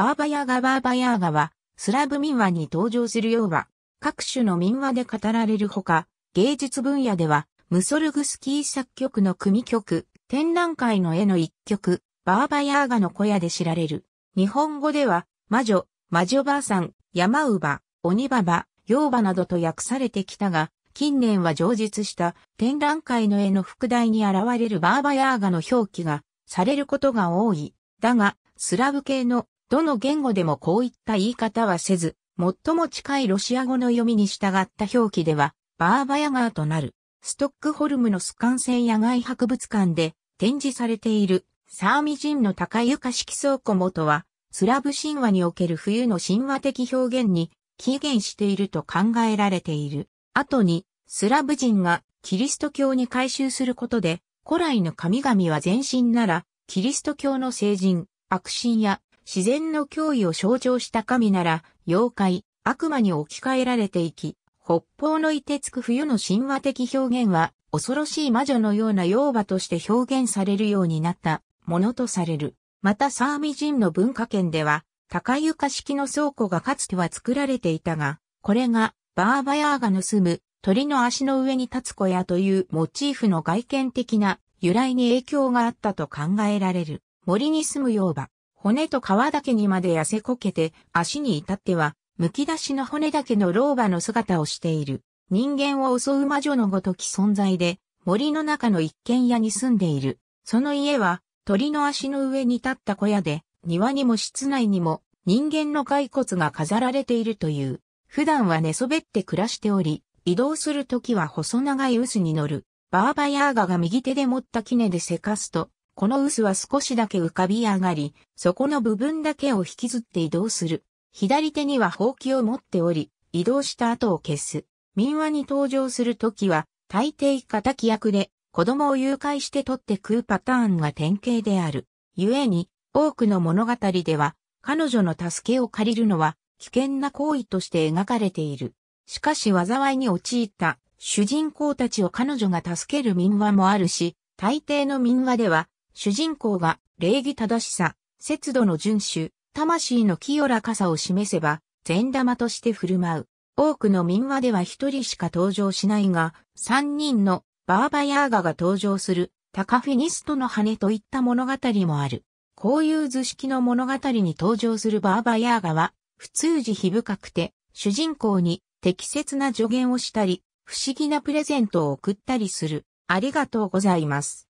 バーバヤーガバーバヤーガは、スラブ民話に登場するようは、各種の民話で語られるほか、芸術分野では、ムソルグスキー作曲の組曲、展覧会の絵の一曲、バーバヤーガの小屋で知られる。日本語では、魔女、魔女ばあさん、山うば、鬼ばヨ妖バなどと訳されてきたが、近年は上述した展覧会の絵の副題に現れるバーバヤーガの表記がされることが多い。だが、スラブ系のどの言語でもこういった言い方はせず、最も近いロシア語の読みに従った表記では、バーバヤガーとなる。ストックホルムのスカンセン野外博物館で展示されているサーミ人の高床式倉庫元は、スラブ神話における冬の神話的表現に起源していると考えられている。後に、スラブ人がキリスト教に改宗することで、古来の神々は全身なら、キリスト教の聖人、悪神や自然の脅威を象徴した神なら、妖怪、悪魔に置き換えられていき、北方の凍てつく冬の神話的表現は、恐ろしい魔女のような妖馬として表現されるようになったものとされる。またサーミ人の文化圏では、高床式の倉庫がかつては作られていたが、これがバーバヤーが盗む鳥の足の上に立つ小屋というモチーフの外見的な由来に影響があったと考えられる森に住む妖馬。骨と皮だけにまで痩せこけて、足に至っては、剥き出しの骨だけの老婆の姿をしている。人間を襲う魔女のごとき存在で、森の中の一軒家に住んでいる。その家は、鳥の足の上に立った小屋で、庭にも室内にも、人間の骸骨が飾られているという。普段は寝そべって暮らしており、移動するときは細長い臼に乗る。バーバヤーガが右手で持った杵でせかすと、この渦は少しだけ浮かび上がり、そこの部分だけを引きずって移動する。左手にはほうきを持っており、移動した後を消す。民話に登場するときは、大抵仇役で、子供を誘拐して取って食うパターンが典型である。故に、多くの物語では、彼女の助けを借りるのは、危険な行為として描かれている。しかし災いに陥った主人公たちを彼女が助ける民話もあるし、大抵の民話では主人公が礼儀正しさ、節度の遵守、魂の清らかさを示せば、善玉として振る舞う。多くの民話では一人しか登場しないが、三人のバーバヤーガが登場する、タカフィニストの羽といった物語もある。こういう図式の物語に登場するバーバヤーガは、普通時非深くて、主人公に適切な助言をしたり、不思議なプレゼントを送ったりする。ありがとうございます。